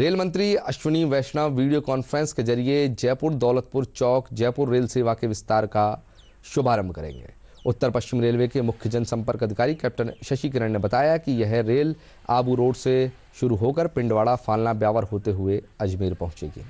rail मंत्री अश्विनी वैष्णव video conference के जरिए जयपुर दौलतपुर चौक जयपुर रेल सेवा के विस्तार का शुभारंभ करेंगे उत्तर पश्चिम रेलवे के मुख्य जनसंपर्क अधिकारी कैप्टन शशि किरण ने बताया कि यह रेल आबू रोड से शुरू होकर पिंडवाड़ा फालना ब्यावर होते हुए अजमेर पहुंचेगी